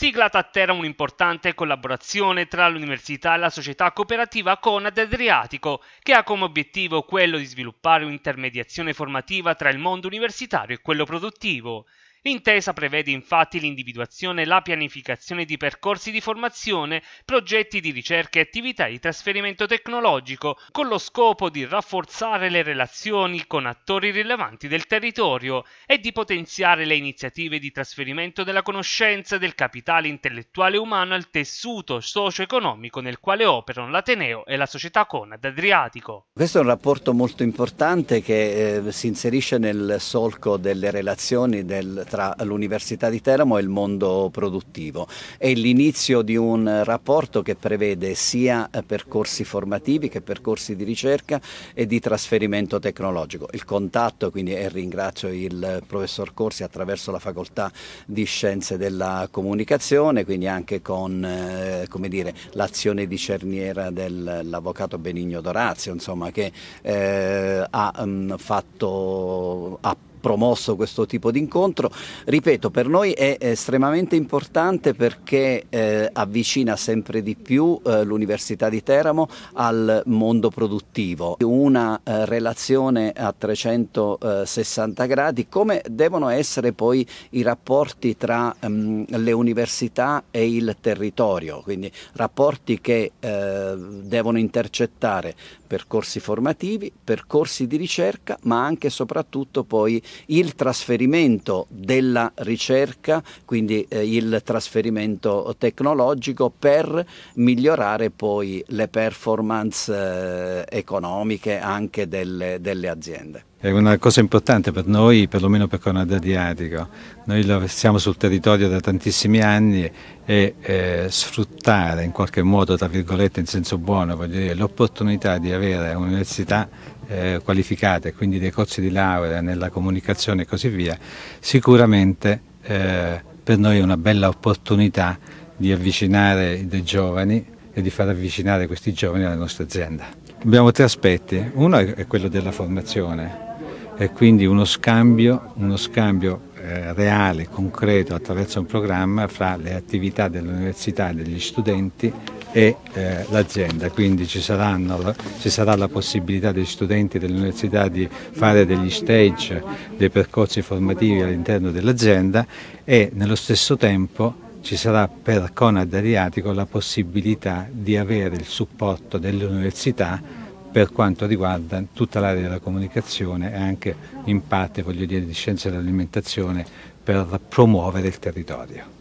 siglata a terra un'importante collaborazione tra l'università e la società cooperativa Conad Adriatico, che ha come obiettivo quello di sviluppare un'intermediazione formativa tra il mondo universitario e quello produttivo. L'intesa prevede infatti l'individuazione e la pianificazione di percorsi di formazione, progetti di ricerca e attività di trasferimento tecnologico, con lo scopo di rafforzare le relazioni con attori rilevanti del territorio e di potenziare le iniziative di trasferimento della conoscenza e del capitale intellettuale umano al tessuto socio-economico nel quale operano l'Ateneo e la società Conad Adriatico. Questo è un rapporto molto importante che eh, si inserisce nel solco delle relazioni del tra l'Università di Teramo e il mondo produttivo. È l'inizio di un rapporto che prevede sia eh, percorsi formativi che percorsi di ricerca e di trasferimento tecnologico. Il contatto, quindi e ringrazio il professor Corsi attraverso la facoltà di Scienze della Comunicazione, quindi anche con eh, l'azione di cerniera dell'avvocato Benigno Dorazio, insomma, che eh, ha mh, mm, fatto appunto promosso questo tipo di incontro. Ripeto, per noi è estremamente importante perché eh, avvicina sempre di più eh, l'Università di Teramo al mondo produttivo, una eh, relazione a 360 gradi, come devono essere poi i rapporti tra ehm, le università e il territorio, quindi rapporti che eh, devono intercettare percorsi formativi, percorsi di ricerca, ma anche e soprattutto poi il trasferimento della ricerca, quindi eh, il trasferimento tecnologico per migliorare poi le performance eh, economiche anche delle, delle aziende. È una cosa importante per noi, perlomeno per Conrad Adriatico. Noi siamo sul territorio da tantissimi anni e eh, sfruttare in qualche modo, tra virgolette, in senso buono, voglio dire, l'opportunità di avere università eh, qualificate, quindi dei corsi di laurea nella comunicazione e così via, sicuramente eh, per noi è una bella opportunità di avvicinare dei giovani e di far avvicinare questi giovani alla nostra azienda. Abbiamo tre aspetti, uno è quello della formazione, e quindi uno scambio, uno scambio eh, reale, concreto attraverso un programma fra le attività dell'università e degli studenti e eh, l'azienda, quindi ci, saranno, ci, sarà la possibilità degli studenti dell'università di fare degli stage, dei percorsi formativi all'interno dell'azienda e nello stesso tempo ci sarà per Conad Adriatico la possibilità di avere il supporto dell'università per quanto riguarda tutta l'area della comunicazione e anche in parte voglio dire, di scienze dell'alimentazione per promuovere il territorio.